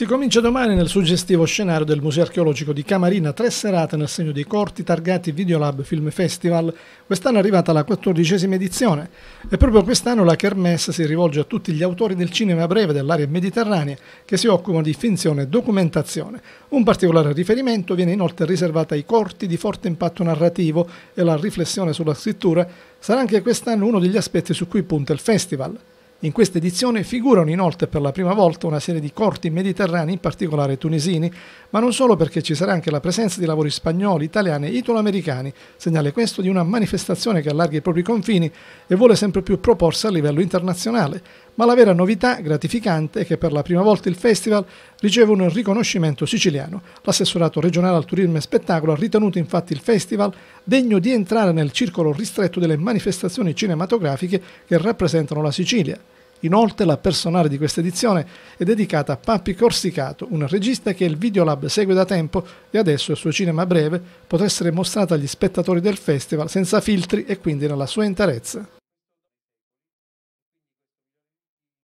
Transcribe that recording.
Si comincia domani nel suggestivo scenario del Museo Archeologico di Camarina tre serate nel segno dei corti targati Videolab Film Festival. Quest'anno è arrivata la quattordicesima edizione e proprio quest'anno la Kermesse si rivolge a tutti gli autori del cinema breve dell'area mediterranea che si occupano di finzione e documentazione. Un particolare riferimento viene inoltre riservato ai corti di forte impatto narrativo e la riflessione sulla scrittura sarà anche quest'anno uno degli aspetti su cui punta il festival. In questa edizione figurano inoltre per la prima volta una serie di corti mediterranei, in particolare tunisini, ma non solo perché ci sarà anche la presenza di lavori spagnoli, italiani e italoamericani, segnale questo di una manifestazione che allarga i propri confini e vuole sempre più proporsi a livello internazionale, ma la vera novità gratificante è che per la prima volta il festival riceve un riconoscimento siciliano. L'assessorato regionale al turismo e spettacolo ha ritenuto infatti il festival degno di entrare nel circolo ristretto delle manifestazioni cinematografiche che rappresentano la Sicilia. Inoltre la personale di questa edizione è dedicata a Pappi Corsicato, un regista che il Videolab segue da tempo e adesso il suo cinema breve potrà essere mostrato agli spettatori del festival senza filtri e quindi nella sua interezza.